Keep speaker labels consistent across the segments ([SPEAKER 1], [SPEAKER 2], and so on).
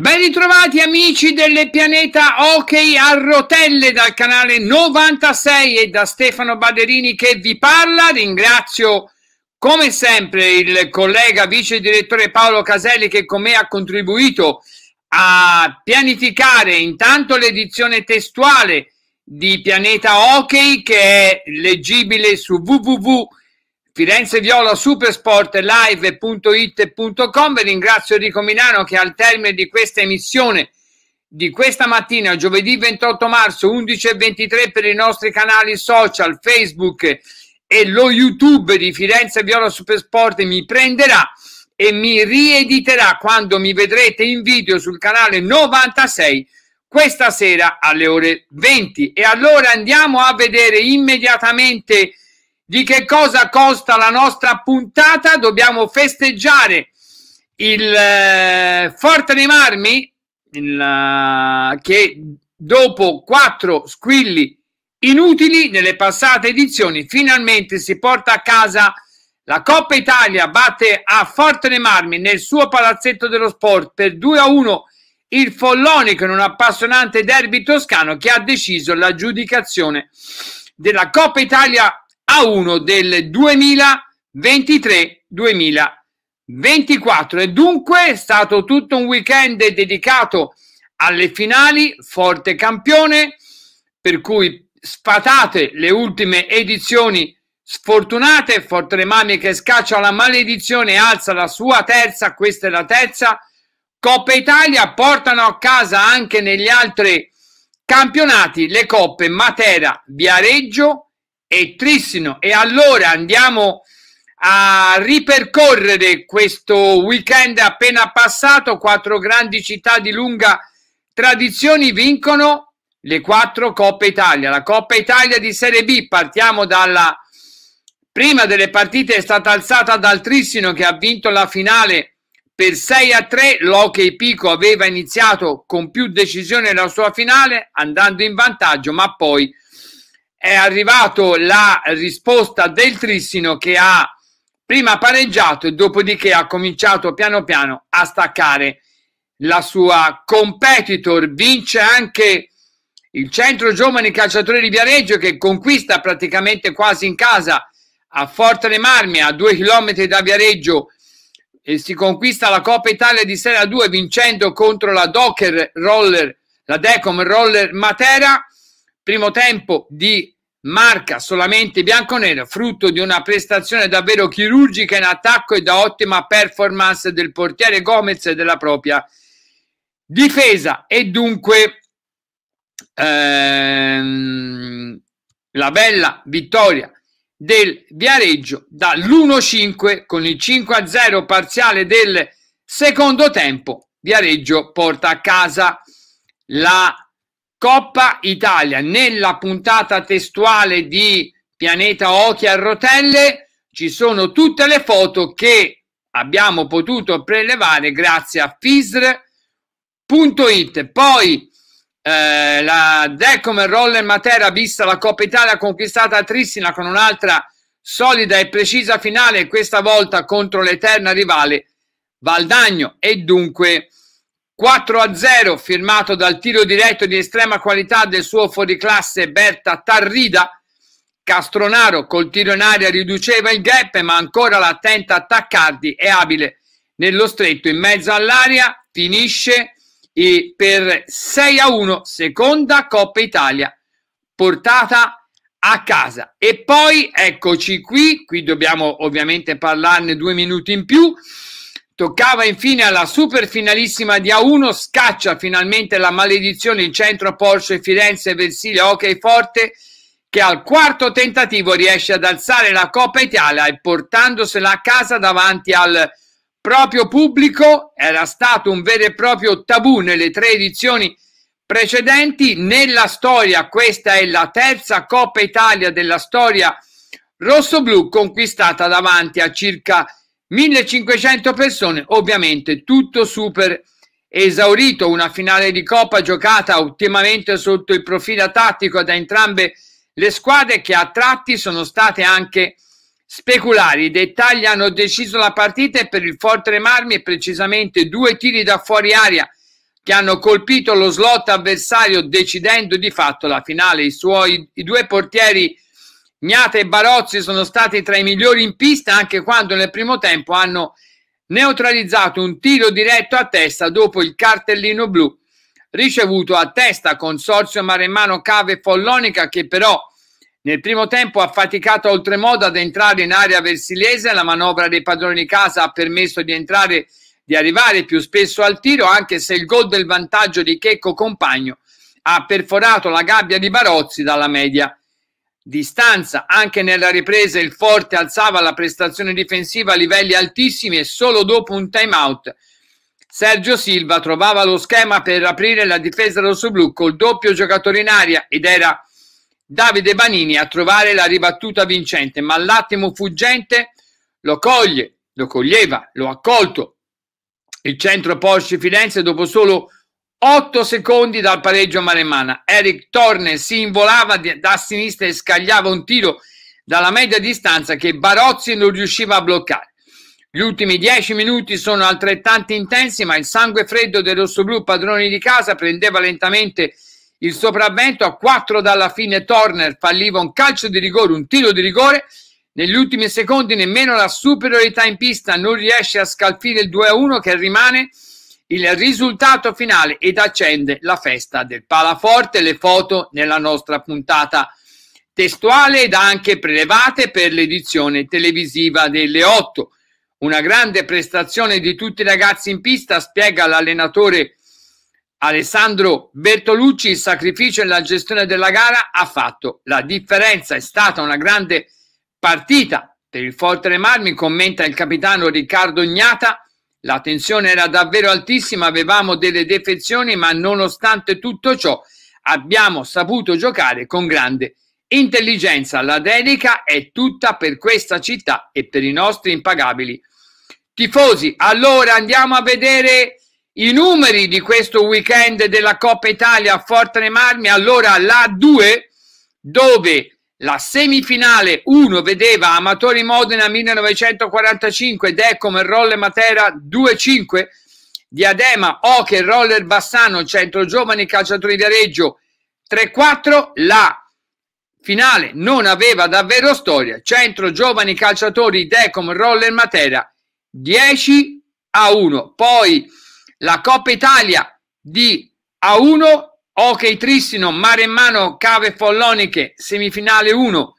[SPEAKER 1] Ben ritrovati amici del pianeta Hockey a rotelle dal canale 96 e da Stefano Baderini che vi parla. Ringrazio come sempre il collega vice direttore Paolo Caselli che con me ha contribuito a pianificare intanto l'edizione testuale di Pianeta Hockey che è leggibile su www.pianetahockey.com Firenze Viola Supersport live.it.com ringrazio Enrico Milano che al termine di questa emissione di questa mattina giovedì 28 marzo 11.23 per i nostri canali social Facebook e lo YouTube di Firenze Viola Supersport mi prenderà e mi riediterà quando mi vedrete in video sul canale 96 questa sera alle ore 20 e allora andiamo a vedere immediatamente di che cosa costa la nostra puntata. Dobbiamo festeggiare il eh, Forte dei Marmi il, uh, che dopo quattro squilli inutili nelle passate edizioni finalmente si porta a casa la Coppa Italia batte a Forte dei Marmi nel suo palazzetto dello sport per 2 a 1 il Follonico in un appassionante derby toscano che ha deciso l'aggiudicazione della Coppa Italia a uno del 2023-2024. E dunque è stato tutto un weekend dedicato alle finali, forte campione, per cui sfatate le ultime edizioni sfortunate, forte le mani che scaccia la maledizione, alza la sua terza, questa è la terza, Coppa Italia, portano a casa anche negli altri campionati le coppe Matera, Viareggio, e Trissino. E allora andiamo a ripercorrere questo weekend appena passato. Quattro grandi città di lunga tradizione vincono le quattro Coppe Italia. La Coppa Italia di Serie B, partiamo dalla prima delle partite, è stata alzata dal Trissino che ha vinto la finale per 6 a 3. L'Hockey Pico aveva iniziato con più decisione la sua finale, andando in vantaggio, ma poi è arrivato la risposta del Trissino che ha prima pareggiato e dopodiché ha cominciato piano piano a staccare la sua competitor. Vince anche il centro giovani calciatori di Viareggio che conquista praticamente quasi in casa a Forte Le Marmie a due chilometri da Viareggio, e si conquista la Coppa Italia di Serie 2 vincendo contro la Docker Roller, la Decom Roller Matera. Primo tempo di marca solamente bianconero, frutto di una prestazione davvero chirurgica in attacco e da ottima performance del portiere Gomez e della propria difesa. E dunque ehm, la bella vittoria del Viareggio dall'1-5 con il 5-0 parziale del secondo tempo. Viareggio porta a casa la Coppa Italia. Nella puntata testuale di Pianeta Occhi a rotelle ci sono tutte le foto che abbiamo potuto prelevare grazie a fisr.it. Poi eh, la Decom Roller Matera vista la Coppa Italia conquistata a Tristina con un'altra solida e precisa finale, questa volta contro l'eterna rivale Valdagno e dunque 4 a 0 firmato dal tiro diretto di estrema qualità del suo fuoriclasse Berta Tarrida. Castronaro col tiro in aria riduceva il gap, ma ancora l'attenta Attaccardi è abile nello stretto in mezzo all'aria. Finisce per 6 a 1, seconda Coppa Italia portata a casa. E poi eccoci qui, qui dobbiamo ovviamente parlarne due minuti in più. Toccava infine alla superfinalissima di A1, scaccia finalmente la maledizione il centro Porsche Firenze Versilia Hockey Forte che al quarto tentativo riesce ad alzare la Coppa Italia e portandosela a casa davanti al proprio pubblico. Era stato un vero e proprio tabù nelle tre edizioni precedenti. Nella storia, questa è la terza Coppa Italia della storia rossoblù conquistata davanti a circa 1500 persone, ovviamente tutto super esaurito, una finale di Coppa giocata ottimamente sotto il profilo tattico da entrambe le squadre che a tratti sono state anche speculari. I dettagli hanno deciso la partita e per il Forte Remarmi e precisamente due tiri da fuori aria che hanno colpito lo slot avversario decidendo di fatto la finale. I suoi i due portieri Gnate e Barozzi sono stati tra i migliori in pista anche quando nel primo tempo hanno neutralizzato un tiro diretto a testa dopo il cartellino blu ricevuto a testa Consorzio Maremmano Cave Follonica che però nel primo tempo ha faticato oltremodo ad entrare in area versilese la manovra dei padroni di casa ha permesso di entrare di arrivare più spesso al tiro anche se il gol del vantaggio di Checco Compagno ha perforato la gabbia di Barozzi dalla media distanza. Anche nella ripresa il Forte alzava la prestazione difensiva a livelli altissimi e solo dopo un time out Sergio Silva trovava lo schema per aprire la difesa rossoblù col doppio giocatore in aria ed era Davide Banini a trovare la ribattuta vincente, ma l'attimo fuggente lo coglie, lo coglieva, lo ha accolto. Il centro Porsche Firenze dopo solo 8 secondi dal pareggio Maremmana. Eric Torne si involava da sinistra e scagliava un tiro dalla media distanza che Barozzi non riusciva a bloccare. Gli ultimi 10 minuti sono altrettanto intensi, ma il sangue freddo del rossoblù padroni di casa prendeva lentamente il sopravvento. A 4 dalla fine Turner falliva un calcio di rigore, un tiro di rigore. Negli ultimi secondi nemmeno la superiorità in pista non riesce a scalfire il 2-1 che rimane il risultato finale ed accende la festa del palaforte. Le foto nella nostra puntata testuale ed anche prelevate per l'edizione televisiva delle 8. Una grande prestazione di tutti i ragazzi in pista, spiega l'allenatore Alessandro Bertolucci. Il sacrificio e la gestione della gara ha fatto la differenza. È stata una grande partita per il Forte Marmi, commenta il capitano Riccardo Ignata la tensione era davvero altissima, avevamo delle defezioni, ma nonostante tutto ciò abbiamo saputo giocare con grande intelligenza. La dedica è tutta per questa città e per i nostri impagabili tifosi. Allora andiamo a vedere i numeri di questo weekend della Coppa Italia a Forte Marmi. Allora la 2 dove la semifinale 1 vedeva Amatori Modena 1945, Decom e Matera 2-5, Diadema, Oche, Roller Bassano, Centro Giovani, Calciatori di Areggio 3-4. La finale non aveva davvero storia, Centro Giovani, Calciatori, Decom, Roller Matera 10-1. Poi la Coppa Italia di A1 Ok Tristino, mare in mano, Cave Folloniche, semifinale 1,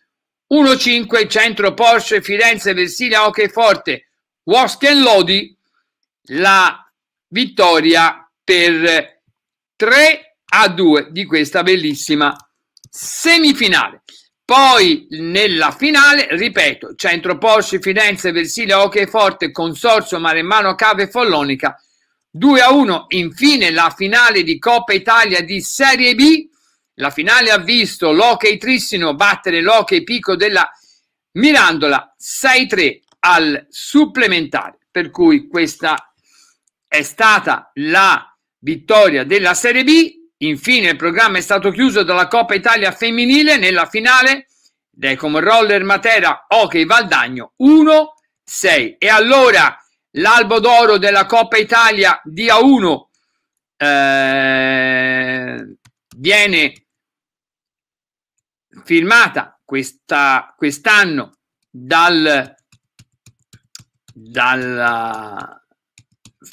[SPEAKER 1] 1-5, Centro Porsche, Firenze, Versilia, Ok Forte, Wasken Lodi, la vittoria per 3 a 2 di questa bellissima semifinale. Poi nella finale, ripeto, Centro Porsche, Firenze, Versilia, Ok Forte, Consorzio, mano, Cave Follonica, 2 a 1. Infine la finale di Coppa Italia di Serie B. La finale ha visto l'Hockey Trissino battere l'Hockey Pico della Mirandola 6-3 al supplementare. Per cui questa è stata la vittoria della Serie B. Infine il programma è stato chiuso dalla Coppa Italia femminile nella finale Decom Roller Matera Hockey Valdagno 1-6. E allora l'albo d'oro della Coppa Italia dia 1 eh, viene firmata questa, quest'anno dal, dal eh,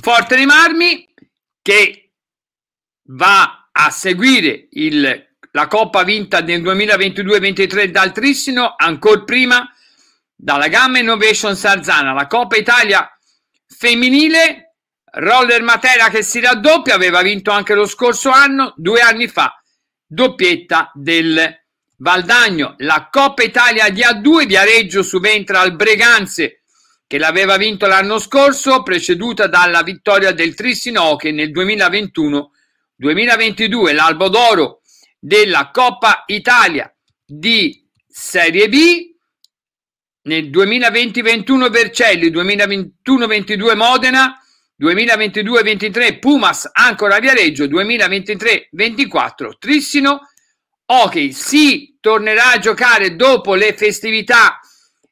[SPEAKER 1] Forte dei Marmi che va a seguire il, la Coppa vinta nel 2022-23 dal Trissino, ancora prima dalla Gamma Innovation Sarzana, la Coppa Italia femminile, Roller Matera che si raddoppia, aveva vinto anche lo scorso anno, due anni fa, doppietta del Valdagno. La Coppa Italia di A2, Viareggio subentra al Breganze che l'aveva vinto l'anno scorso, preceduta dalla vittoria del Trissino che nel 2021-2022 l'albo d'oro della Coppa Italia di Serie B nel 2020-21 Vercelli, 2021-22 Modena, 2022-23 Pumas, ancora Viareggio, 2023-24 Trissino. Ok, si tornerà a giocare dopo le festività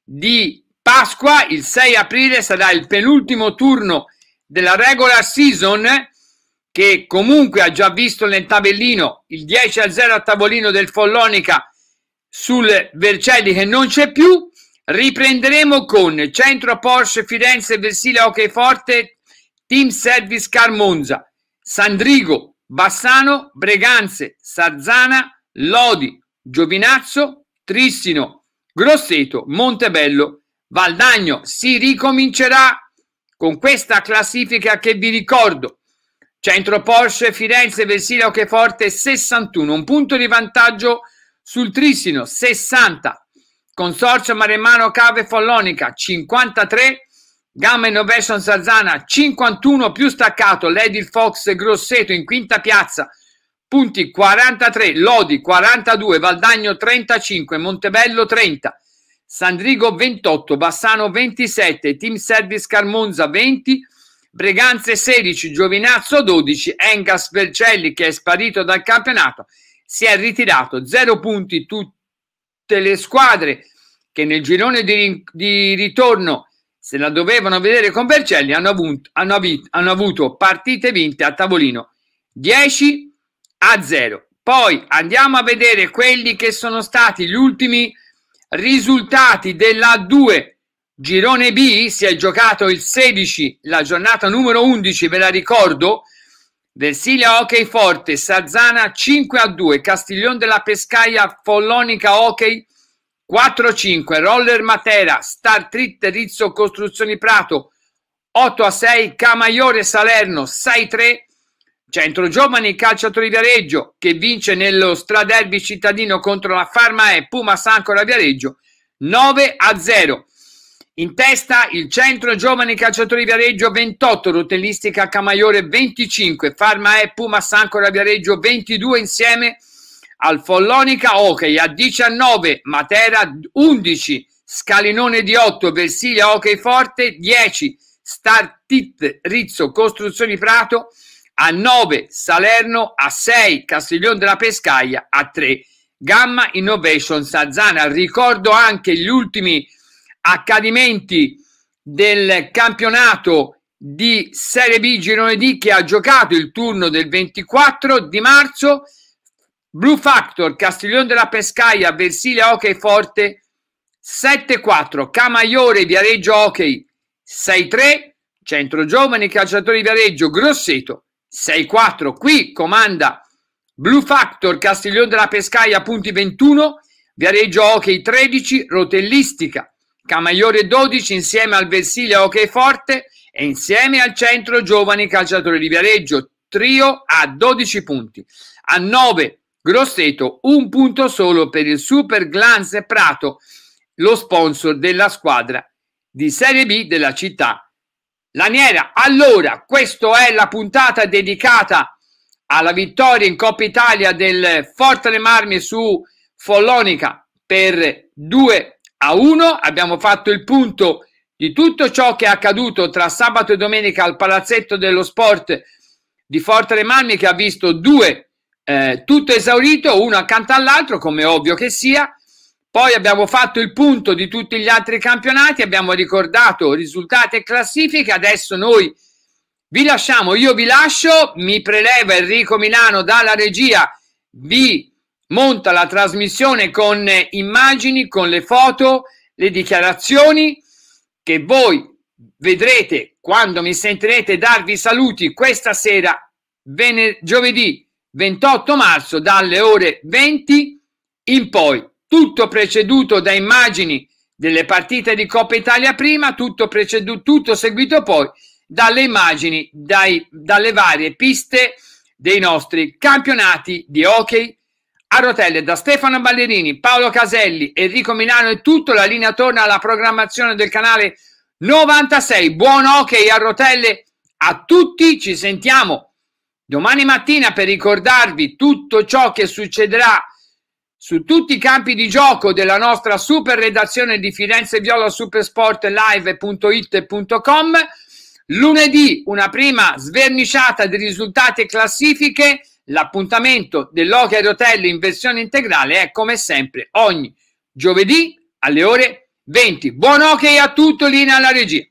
[SPEAKER 1] di Pasqua, il 6 aprile sarà il penultimo turno della regular season che comunque ha già visto nel tabellino il 10 a 0 a tavolino del Follonica sul Vercelli che non c'è più Riprenderemo con Centro Porsche Firenze Versilia Forte, Team Service Car Monza, Sandrigo, Bassano, Breganze, Sarzana, Lodi, Giovinazzo, Tristino Grosseto, Montebello, Valdagno. Si ricomincerà con questa classifica che vi ricordo. Centro Porsche Firenze Versilia Forte 61, un punto di vantaggio sul Trissino 60 Consorzio Maremmano Cave Follonica 53, Gamma Innovation Sarzana 51 più staccato, Lady Fox Grosseto in quinta piazza, punti 43, Lodi 42, Valdagno 35, Montebello 30, Sandrigo 28, Bassano 27, Team Service Carmonza 20, Breganze 16, Giovinazzo 12, Engas Vercelli che è sparito dal campionato, si è ritirato 0 punti tutti tutte le squadre che nel girone di, di ritorno se la dovevano vedere con Vercelli hanno avuto, hanno, avito, hanno avuto partite vinte a tavolino 10 a 0. Poi andiamo a vedere quelli che sono stati gli ultimi risultati della 2 girone B. Si è giocato il 16, la giornata numero 11, ve la ricordo, Versilia Hockey Forte, Sazzana 5 a 2, Castiglione della Pescaia, Follonica Hockey 4 a 5, Roller Matera, Star Tritt Rizzo Costruzioni Prato 8 a 6, Camaiore Salerno 6 a 3, Centro Giovani Calciatori Viareggio che vince nello Straderby cittadino contro la Farma E Puma Sancora Viareggio 9 a 0. In testa il centro giovani calciatori Viareggio 28, rotellistica Camaiore 25, Farma e Puma Sancora Viareggio 22 insieme al Follonica Hockey a 19, Matera 11, Scalinone di 8, Versilia Hockey Forte 10, Startit Rizzo Costruzioni Prato a 9, Salerno a 6, Castiglione della Pescaia a 3, Gamma Innovation Sazzana. Ricordo anche gli ultimi accadimenti del campionato di Serie B Girone D che ha giocato il turno del 24 di marzo. Blue Factor, Castiglione della Pescaia, Versilia Hockey Forte 7-4, Camaiore, Viareggio Hockey 6-3, Centro Giovani, Calciatori Viareggio, Grosseto 6-4. Qui comanda Blue Factor, Castiglione della Pescaia, punti 21, Viareggio Hockey 13, Rotellistica Camaiore 12 insieme al Versilia Hockey Forte e insieme al Centro Giovani Calciatori di Viareggio, trio a 12 punti. A 9 Grosseto, un punto solo per il Super Glanz Prato, lo sponsor della squadra di Serie B della città laniera. Allora, questa è la puntata dedicata alla vittoria in Coppa Italia del Forte Marmi su Follonica per 2 a 1 abbiamo fatto il punto di tutto ciò che è accaduto tra sabato e domenica al palazzetto dello sport di Forte Le Remalmi che ha visto due eh, tutto esaurito uno accanto all'altro come ovvio che sia poi abbiamo fatto il punto di tutti gli altri campionati abbiamo ricordato risultati e classifiche adesso noi vi lasciamo io vi lascio mi preleva Enrico Milano dalla regia vi monta la trasmissione con eh, immagini, con le foto, le dichiarazioni che voi vedrete quando mi sentirete darvi saluti questa sera, vene- giovedì 28 marzo dalle ore 20 in poi, tutto preceduto da immagini delle partite di Coppa Italia prima, tutto, preceduto, tutto seguito poi dalle immagini, dai, dalle varie piste dei nostri campionati di hockey a rotelle da Stefano Ballerini, Paolo Caselli, Enrico Milano e tutto, la linea torna alla programmazione del canale 96. Buon ok a rotelle a tutti, ci sentiamo domani mattina per ricordarvi tutto ciò che succederà su tutti i campi di gioco della nostra super redazione di Firenze Viola Supersport live.it.com. Lunedì una prima sverniciata di risultati e classifiche L'appuntamento dell'Hockey Rotello in versione integrale è come sempre ogni giovedì alle ore 20. Buon ok a tutto, linea alla regia.